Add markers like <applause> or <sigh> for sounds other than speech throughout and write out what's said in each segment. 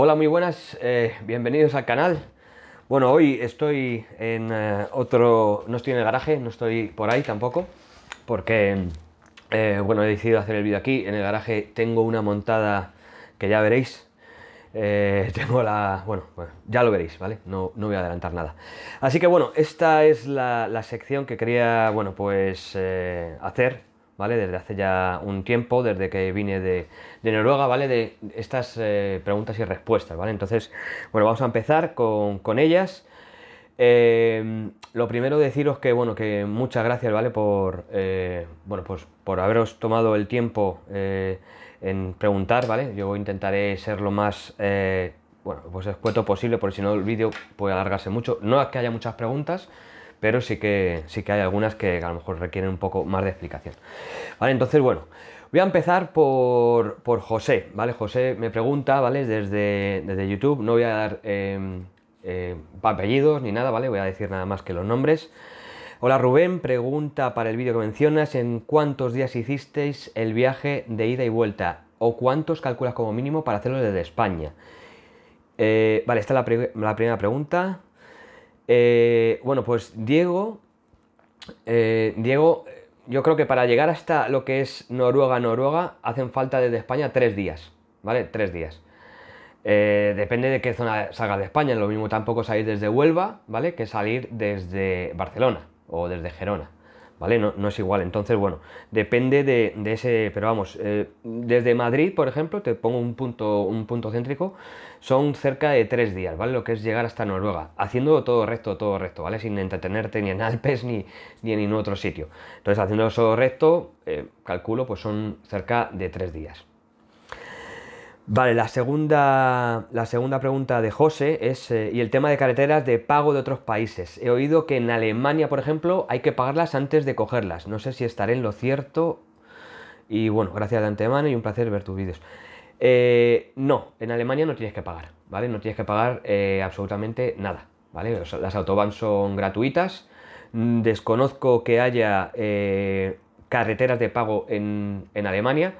Hola, muy buenas, eh, bienvenidos al canal. Bueno, hoy estoy en eh, otro... no estoy en el garaje, no estoy por ahí tampoco, porque, eh, bueno, he decidido hacer el vídeo aquí. En el garaje tengo una montada que ya veréis. <laughs> tengo la... Bueno, ya lo veréis, ¿vale? No, voy a adelantar nada. Así que, bueno, esta es la, la sección que quería, bueno, pues hacer desde hace ya un tiempo, desde que vine de, Noruega, ¿vale? De estas eh, preguntas y respuestas, ¿vale? Entonces, bueno, vamos a empezar con, ellas. Eh, lo primero deciros que, bueno, que muchas gracias, ¿vale? Por, eh, bueno, pues por haberos tomado el tiempo en preguntar, ¿vale? Yo intentaré ser lo más bueno, pues escueto posible, porque si no el vídeo puede alargarse mucho. No es que haya muchas preguntas, pero sí que, sí que hay algunas que a lo mejor requieren un poco más de explicación. Vale, entonces, bueno, voy a empezar por, José, ¿vale? José me pregunta, ¿vale? Desde, desde YouTube, no voy a dar em, em, apellidos ni nada, ¿vale? Voy a decir nada más que los nombres. Hola Rubén, pregunta para el vídeo que mencionas, ¿en cuántos días hicisteis el viaje de ida y vuelta? ¿O cuántos calculas como mínimo para hacerlo desde España? Eh, vale, esta es la primera pregunta. Eh, bueno, pues Diego, eh, Diego, yo creo que para llegar hasta lo que es Noruega, Noruega, hacen falta desde España tres días, ¿vale? Tres días. Eh, depende de qué zona salga de España, lo mismo tampoco salir desde Huelva, ¿vale? Que salir desde Barcelona o desde Gerona. No, es igual. Entonces, bueno, depende de, ese. Pero vamos, eh, desde Madrid, por ejemplo, te pongo un punto, un punto céntrico, son cerca de tres días, ¿vale? Lo que es llegar hasta Noruega, haciendo todo recto, todo recto, ¿vale? Sin entretenerte ni en <laughs> Alpes ni, ni en ningún otro sitio. Entonces, haciendo todo recto, eh, calculo, pues son cerca de tres días. Vale, la segunda, la segunda pregunta de José es, eh, y el tema de carreteras de pago de otros países. He oído que en Alemania, por ejemplo, hay que pagarlas antes de cogerlas. No sé si estaré en lo cierto. Y bueno, gracias de antemano y un placer ver tus vídeos. Eh, no, en Alemania no tienes que pagar, ¿vale? No tienes que pagar eh, absolutamente nada, ¿vale? las autobahn son gratuitas. Mm, desconozco que haya carreteras de pago en, en Alemania,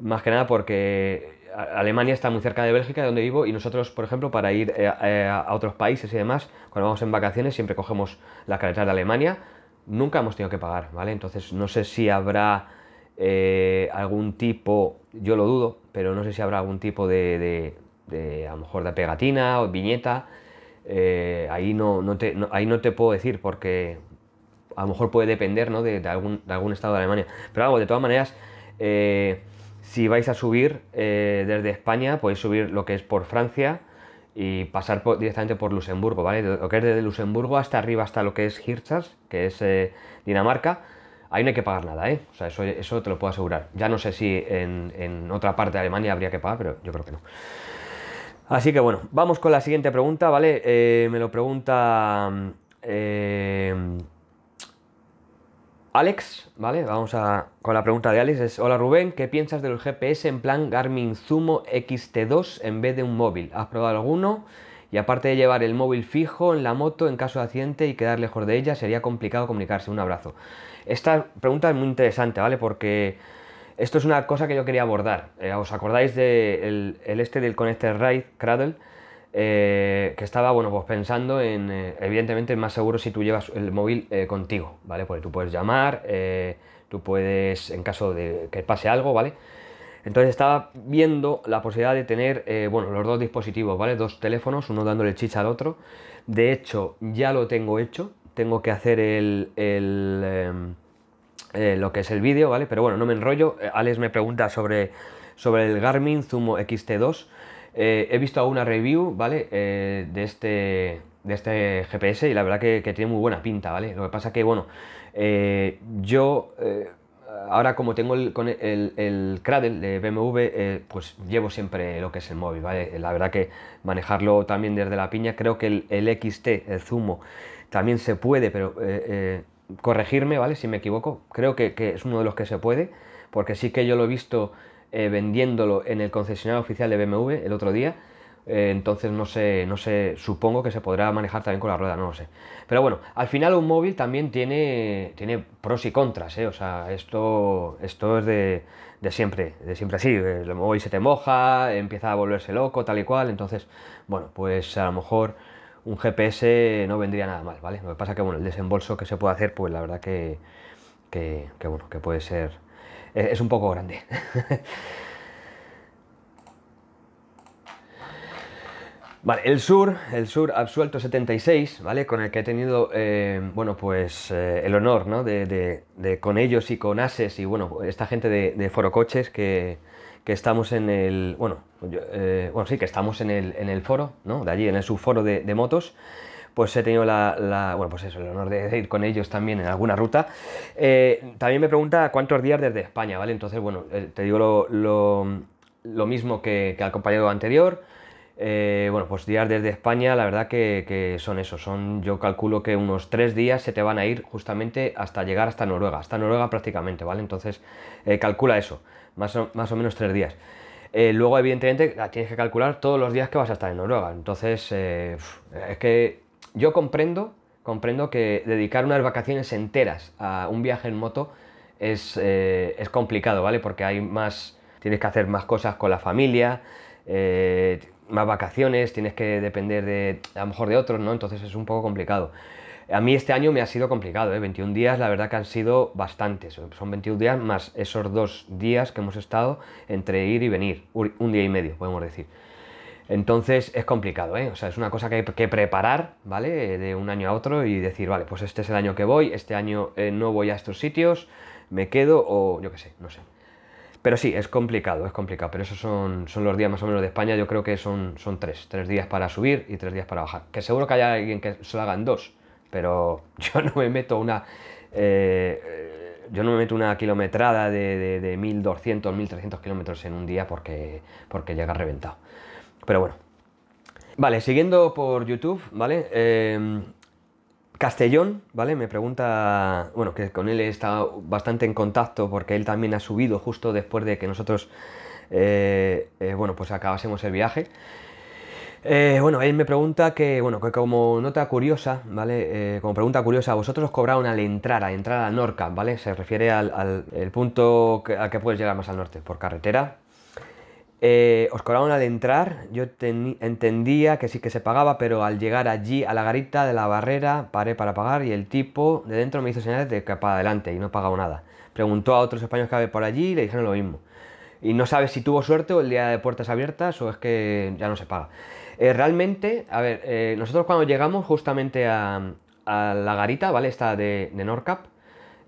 más que nada porque Alemania está muy cerca de Bélgica, de donde vivo, y nosotros, por ejemplo, para ir eh, eh, a otros países y demás, cuando vamos en vacaciones siempre cogemos la carretera de Alemania, nunca hemos tenido que pagar, ¿vale? Entonces no sé si habrá eh, algún tipo, yo lo dudo, pero no sé si habrá algún tipo de, de, a lo mejor de pegatina o viñeta, ahí, no, te, ahí no te puedo decir porque a lo mejor puede depender ¿no? de, algún, de algún estado de Alemania. Pero algo, de todas maneras... Si vais a subir eh, desde España, podéis subir lo que es por Francia y pasar directamente por Luxemburgo, ¿vale? Lo que es desde Luxemburgo hasta arriba, hasta lo que es Hirschas, que es eh, Dinamarca. Ahí no hay que pagar nada, ¿eh? O sea, eso, eso te lo puedo asegurar. Ya no sé si en, otra parte de Alemania habría que pagar, pero yo creo que no. Así que bueno, vamos con la siguiente pregunta, ¿vale? Eh, me lo pregunta Alex, ¿vale? Vamos a con la pregunta de Alex. Es, Hola Rubén, ¿qué piensas del GPS en plan Garmin Zumo XT2 en vez de un móvil? ¿Has probado alguno? Y aparte de llevar el móvil fijo en la moto en caso de accidente y quedar lejos de ella, sería complicado comunicarse. Un abrazo. Esta pregunta es muy interesante, ¿vale? Porque esto es una cosa que yo quería abordar. Eh, ¿Os acordáis del el este del Connected Ride, Cradle? Eh, que estaba, bueno, pues pensando en, eh, evidentemente más seguro si tú llevas el móvil eh, contigo, ¿vale? Porque tú puedes llamar, tú puedes, en caso de que pase algo, ¿vale? Entonces estaba viendo la posibilidad de tener, bueno, los dos dispositivos, ¿vale? Dos teléfonos, uno dándole chicha al otro. De hecho, ya lo tengo hecho, tengo que hacer el, el em, lo que es el vídeo, ¿vale? Pero bueno, no me enrollo. Alex me pregunta sobre, sobre el Garmin Zumo XT2. Eh, he visto una review, ¿vale? Eh, de, este, de este GPS y la verdad que, tiene muy buena pinta, ¿vale? Lo que pasa que, bueno, eh, yo ahora como tengo el, el, Cradle de BMW, pues llevo siempre lo que es el móvil, ¿vale? La verdad que manejarlo también desde la piña, creo que el, XT, el Zumo, también se puede, pero corregirme, ¿vale? Si me equivoco, creo que, es uno de los que se puede, porque sí que yo lo he visto eh, vendiéndolo en el concesionario oficial de BMW el otro día. Eh, entonces no sé, no sé, supongo que se podrá manejar también con la rueda, no lo sé. Pero bueno, al final un móvil también tiene, pros y contras, ¿eh? o sea, esto, esto es de, de siempre, de siempre así. El móvil se te moja, empieza a volverse loco, tal y cual. Entonces, bueno, pues a lo mejor un GPS no vendría nada mal, ¿vale? Lo que pasa que, bueno, el desembolso que se puede hacer, pues la verdad que bueno, que puede ser eh, es un poco grande. <laughs> Vale, el sur, el sur absuelto 76, ¿vale? Con el que he tenido, eh, bueno, pues eh, el honor, ¿no? De, con ellos y con Ases y, bueno, esta gente de, de Foro Coches que, que, estamos en el, bueno, bueno, sí, que estamos en el, en el foro, ¿no? De allí, en el subforo de, motos pues he tenido la, bueno, pues eso, el honor de, ir con ellos también en alguna ruta. Eh, también me pregunta cuántos días desde España, ¿vale? Entonces, bueno, eh, te digo lo, mismo que, que, al compañero anterior. Eh, bueno, pues días desde España, la verdad que, son eso, son, yo calculo que unos tres días se te van a ir justamente hasta llegar hasta Noruega, hasta Noruega prácticamente, ¿vale? Entonces, calcula eso, más o, más o menos tres días. luego, evidentemente, tienes que calcular todos los días que vas a estar en Noruega. Entonces, es que yo comprendo, comprendo que dedicar unas vacaciones enteras a un viaje en moto es, eh, complicado, ¿vale? Porque hay más, tienes que hacer más cosas con la familia, eh, más vacaciones, tienes que depender de, a lo mejor de otros, ¿no? Entonces es un poco complicado. A mí este año me ha sido complicado, ¿eh? 21 días, la verdad que han sido bastantes. Son 21 días más esos dos días que hemos estado entre ir y venir, un día y medio, podemos decir. Entonces es complicado, ¿eh? O sea, es una cosa que hay que preparar, ¿vale? De un año a otro y decir, vale, pues este es el año que voy, este año eh, no voy a estos sitios, me quedo o yo qué sé, no sé. Pero sí, es complicado, es complicado. Pero esos son, los días más o menos de España. Yo creo que son, son tres. Tres días para subir y tres días para bajar. Que seguro que haya alguien que se lo hagan dos. Pero <laughs> yo no me meto una... Eh, yo no me meto una kilometrada de, 1.200, 1.300 kilómetros en un día porque, porque llega reventado. Pero bueno. Vale, siguiendo por YouTube, ¿vale? Em, Castellón, ¿vale? Me pregunta, bueno, que con él he estado bastante en contacto porque él también ha subido justo después de que nosotros, eh, eh, bueno, pues acabásemos el viaje. Eh, bueno, él me pregunta que, bueno, que como nota curiosa, ¿vale? como pregunta curiosa, vosotros os cobraron al entrar, a entrar a Norca, ¿vale? Se refiere al, punto al que puedes llegar más al norte, por carretera, eh, os cobraron al entrar, yo entendía que sí que se pagaba, pero al llegar allí a la garita de la barrera paré para pagar y el tipo de dentro me hizo señales de que para adelante y no pagaba nada. Preguntó a otros españoles que había por allí y le dijeron lo mismo. Y no sabes si tuvo suerte o el día de puertas abiertas o es que ya no se paga. Eh, realmente, a ver, eh, nosotros cuando llegamos justamente a, la garita, ¿vale? Esta de, de Norcap,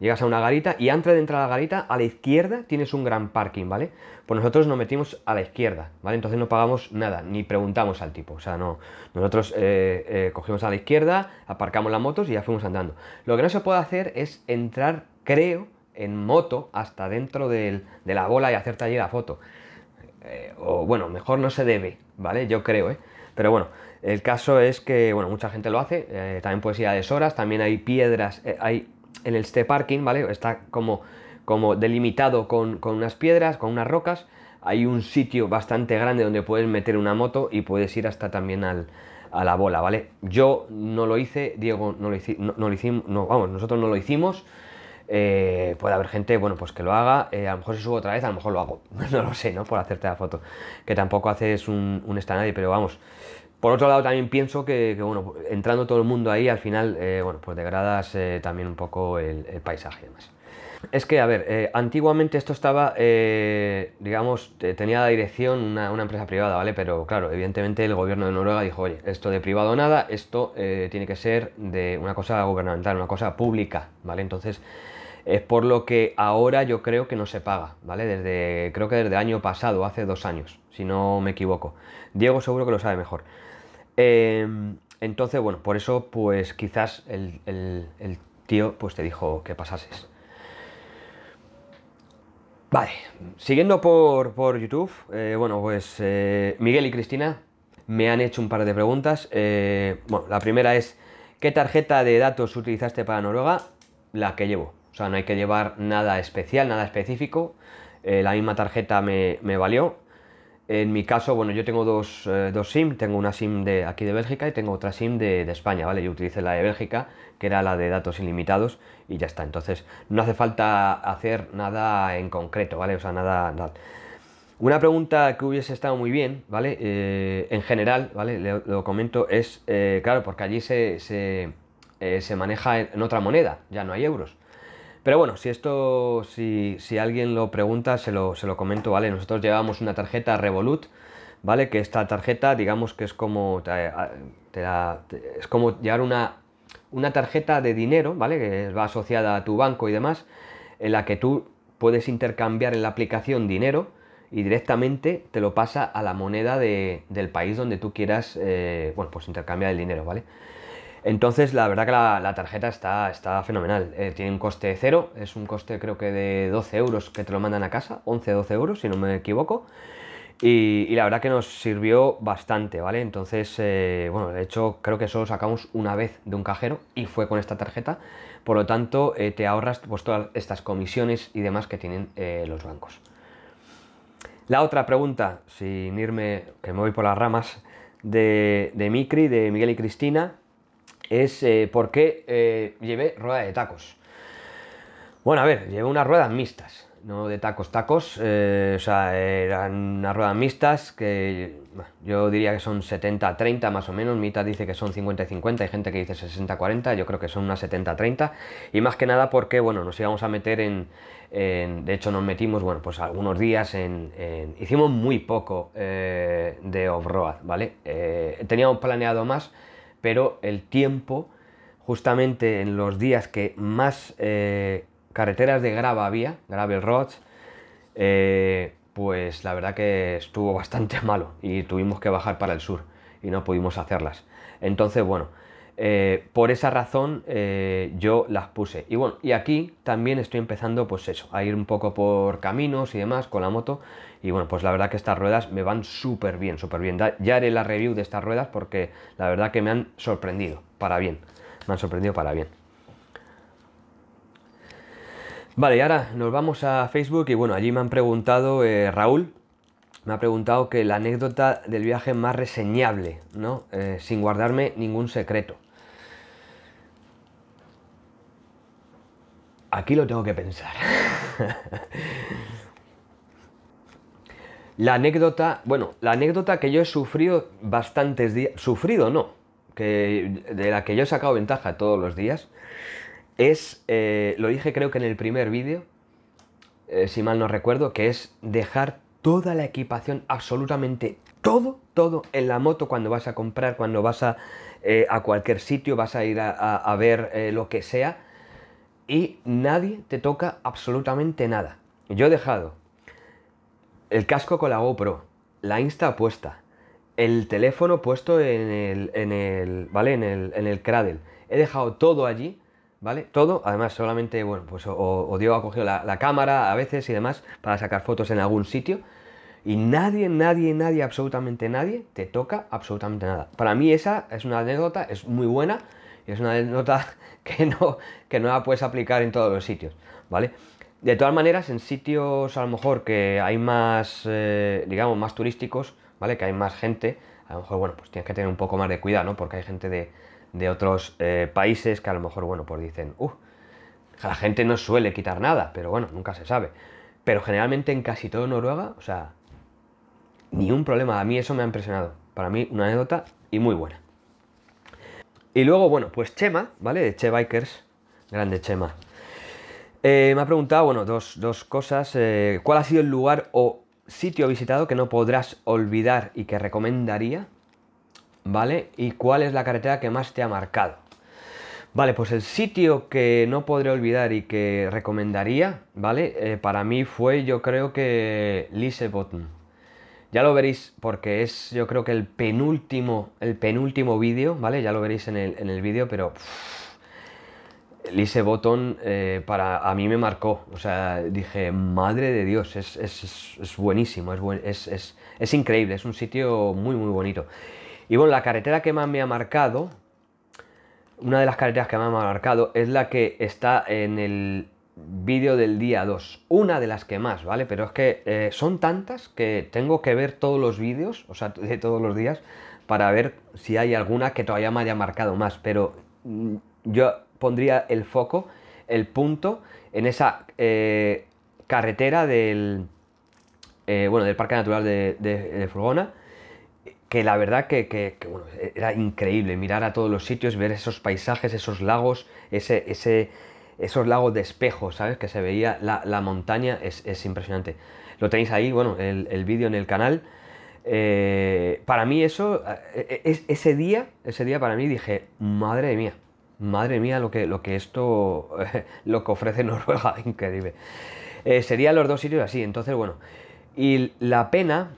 Llegas a una garita y antes de entrar a la garita, a la izquierda tienes un gran parking, ¿vale? Pues nosotros nos metimos a la izquierda, ¿vale? Entonces no pagamos nada, ni preguntamos al tipo. O sea, no. Nosotros eh, eh, cogimos a la izquierda, aparcamos las motos y ya fuimos andando. Lo que no se puede hacer es entrar, creo, en moto hasta dentro de la bola y hacerte allí la foto. Eh, o bueno, mejor no se debe, ¿vale? Yo creo, ¿eh? Pero bueno, el caso es que, bueno, mucha gente lo hace, también puedes ir a deshoras, también hay piedras, hay en este parking, ¿vale? Está como, como delimitado con, unas piedras, con unas rocas. Hay un sitio bastante grande donde puedes meter una moto y puedes ir hasta también al, a la bola, ¿vale? Yo no lo hice, Diego no lo, no, lo hicimos, no, vamos, nosotros no lo hicimos. Eh, puede haber gente, bueno, pues que lo haga. Eh, a lo mejor se subo otra vez, a lo mejor lo hago. <laughs> No lo sé, ¿no? Por hacerte la foto. Que tampoco haces un, un nadie, pero vamos, por otro lado, también pienso que, bueno, entrando todo el mundo ahí, al final, eh, bueno, pues degradas eh, también un poco el, paisaje y Es que, a ver, eh, antiguamente esto estaba, digamos, tenía la dirección una, una, empresa privada, ¿vale? Pero claro, evidentemente el gobierno de Noruega dijo, oye, esto de privado nada, esto tiene que ser de una cosa gubernamental, una cosa pública, ¿vale? Entonces, es por lo que ahora yo creo que no se paga, ¿vale? Desde, creo que desde año pasado, hace dos años, si no me equivoco. Diego seguro que lo sabe mejor. Em, entonces, bueno, por eso, pues quizás el, tío pues te dijo que pasases. Vale, siguiendo por, YouTube, eh, bueno, pues eh, Miguel y Cristina me han hecho un par de preguntas. Eh, bueno, la primera es, ¿qué tarjeta de datos utilizaste para Noruega? La que llevo. O sea, no hay que llevar nada especial, nada específico. la misma tarjeta me valió. En mi caso, bueno, yo tengo eh, dos, SIM, tengo una SIM de aquí de Bélgica y tengo otra SIM de, España, ¿vale? Yo utilicé la de Bélgica, que era la de datos ilimitados, y ya está. Entonces, no hace falta hacer nada en concreto, ¿vale? O sea, nada... nada. Una pregunta que hubiese estado muy bien, ¿vale? Eh, en general, ¿vale? lo comento, es, eh, claro, porque allí se maneja en otra moneda, ya no hay euros. Pero bueno, si esto, si, alguien lo pregunta, se lo, se lo comento, ¿vale? Nosotros llevamos una tarjeta Revolut, ¿vale? Que esta tarjeta, digamos que es como, es como llevar una, una tarjeta de dinero, ¿vale? Que va asociada a tu banco y demás, en la que tú puedes intercambiar en la aplicación dinero y directamente te lo pasa a la moneda del país donde tú quieras, eh, bueno, pues intercambiar el dinero, ¿vale? Entonces, la verdad que la, tarjeta está, está fenomenal. Eh, tiene un coste cero, es un coste creo que de 12 euros que te lo mandan a casa, 11-12 euros si no me equivoco. Y, la verdad que nos sirvió bastante, ¿vale? Entonces, eh, bueno, de hecho creo que solo sacamos una vez de un cajero y fue con esta tarjeta. Por lo tanto, eh, te ahorras pues, todas estas comisiones y demás que tienen los bancos. La otra pregunta, sin irme, que me voy por las ramas, de, de Micri, de Miguel y Cristina, es porque eh, por qué eh, llevé rueda de tacos. Bueno, a ver, llevé unas ruedas mixtas, no de tacos, tacos, eh, o sea, eran unas ruedas mixtas que yo diría que son 70-30 más o menos, mitad dice que son 50-50, hay gente que dice 60-40, yo creo que son unas 70-30, y más que nada porque, bueno, nos íbamos a meter en, de hecho nos metimos, bueno, pues algunos días en, hicimos muy poco de off-road, ¿vale? teníamos planeado más, pero el tiempo, justamente en los días que más eh, carreteras de grava había, gravel roads, eh, pues la verdad que estuvo <laughs> bastante malo y tuvimos que bajar para el sur y no pudimos hacerlas. Entonces, bueno, eh, por esa razón eh, yo las puse. Y bueno, y aquí también estoy empezando pues eso, a ir un poco por caminos y demás con la moto. Y bueno, pues la verdad que estas ruedas me van súper bien, súper bien. Ya haré la review de estas ruedas porque la verdad que me han sorprendido, para bien. Me han sorprendido para bien. Vale, y ahora nos vamos a Facebook y bueno, allí me han preguntado, eh, Raúl, me ha preguntado que la anécdota del viaje más reseñable, ¿no? sin guardarme ningún secreto. aquí lo tengo que pensar. la anécdota, bueno, la anécdota que yo he sufrido bastantes días, sufrido no, que, de la que yo he sacado ventaja todos los días, es, eh, lo dije creo que en el primer vídeo, eh, si mal no recuerdo, que es dejar toda la equipación, absolutamente todo, todo en la moto cuando vas a comprar, cuando vas a, eh, cualquier sitio, vas a ir a ver lo que sea y nadie te toca absolutamente nada. Yo he dejado el casco con la GoPro, la Insta puesta, el teléfono puesto en el, en ¿vale? En el, en el cradle. He dejado todo allí, ¿vale? Todo, además solamente, bueno, pues o, Diego ha cogido la, la, cámara a veces y demás para sacar fotos en algún sitio. Y nadie, nadie, nadie, absolutamente nadie te toca absolutamente nada. Para mí esa es una anécdota, es muy buena es una anécdota <laughs> que no, que no la puedes aplicar en todos los sitios, ¿vale? De todas maneras, en sitios a lo mejor que hay más, eh, digamos, más turísticos, ¿vale? Que hay más gente, a lo mejor, bueno, pues tienes que tener un poco más de cuidado, ¿no? Porque hay gente de, otros eh, países que a lo mejor, bueno, pues dicen, uh, la gente no suele quitar nada, pero bueno, nunca se sabe. Pero generalmente en casi todo Noruega, o sea, ni un problema. A mí eso me ha impresionado. Para mí, una anécdota y muy buena. Y luego, bueno, pues Chema, ¿vale? De Che Bikers, grande Chema. Eh, me ha preguntado, bueno, dos, cosas. Eh, ¿Cuál ha sido el lugar o sitio visitado que no podrás olvidar y que recomendaría? ¿Vale? ¿Y cuál es la carretera que más te ha marcado? Vale, pues el sitio que no podré olvidar y que recomendaría, ¿vale? Eh, para mí fue, yo creo que Lisebotn, ya lo veréis porque es yo creo que el penúltimo, el penúltimo vídeo, ¿vale? Ya lo veréis en el, vídeo, pero... Uff, Botón eh, para, a mí me marcó, o sea, dije, madre de Dios, es, buenísimo, es, es, es increíble, es un sitio muy, muy bonito. Y bueno, la carretera que más me ha marcado, una de las carreteras que más me ha marcado es la que está en el vídeo del día 2, una de las que más, ¿vale? Pero es que eh, son tantas que tengo que ver todos los vídeos, o sea, de todos los días, para ver si hay alguna que todavía me haya marcado más, pero mm, yo pondría el foco, el punto, en esa eh, carretera del, eh, bueno, del Parque Natural de, Furgona, que la verdad que, que bueno, era increíble mirar a todos los sitios, ver esos paisajes, esos lagos, ese, ese esos lagos de espejo, ¿sabes? Que se veía la, montaña, es, impresionante. Lo tenéis ahí, bueno, el, vídeo en el canal. Eh, para mí eso, eh, es, ese día, ese día para mí dije, madre mía, madre mía lo que, lo que esto, <laughs> lo que ofrece Noruega, <laughs> increíble. Eh, serían los dos sitios así, entonces bueno. Y la pena,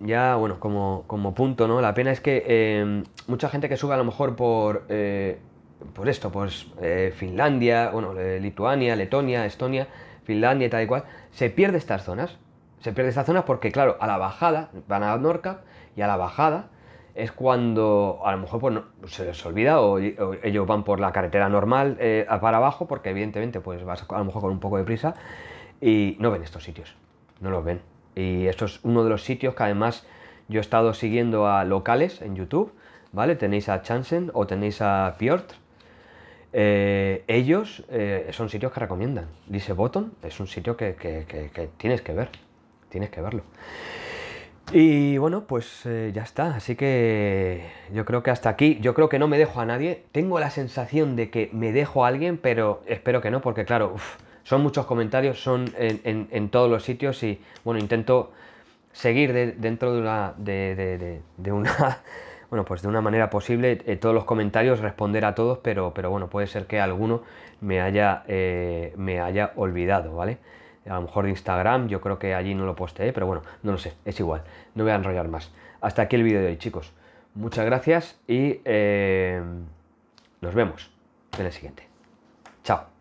ya bueno, como, como punto, ¿no? La pena es que eh, mucha gente que sube a lo mejor por por esto, pues eh, Finlandia, bueno, eh, Lituania, Letonia, Estonia, Finlandia y tal y cual, se pierde estas zonas. Se pierde estas zonas porque, claro, a la bajada, van a Norcap y a la bajada es cuando a lo mejor pues, se les olvida o, ellos van por la carretera normal eh, para abajo porque evidentemente pues vas a lo mejor con un poco de prisa y no ven estos sitios, no los ven. Y esto es uno de los sitios que además yo he estado siguiendo a locales en YouTube, ¿vale? Tenéis a Chansen o tenéis a Piotr, eh, ellos eh, son sitios que recomiendan. Dice Bottom es un sitio que, tienes que ver. Tienes que verlo. Y bueno, pues eh, ya está. Así que yo creo que hasta aquí, yo creo que no me dejo a nadie. Tengo la sensación de que me dejo a alguien, pero espero que no, porque claro, son muchos comentarios, son en, todos los sitios y bueno, intento seguir dentro de una, de una bueno, pues de una manera posible eh, todos los comentarios, responder a todos, pero, pero bueno, puede ser que alguno me haya, eh, me haya olvidado, ¿vale? A lo mejor de Instagram, yo creo que allí no lo posteé, pero bueno, no lo sé, es igual, no voy a enrollar más. Hasta aquí el vídeo de hoy, chicos. Muchas gracias y eh, nos vemos en el siguiente. Chao.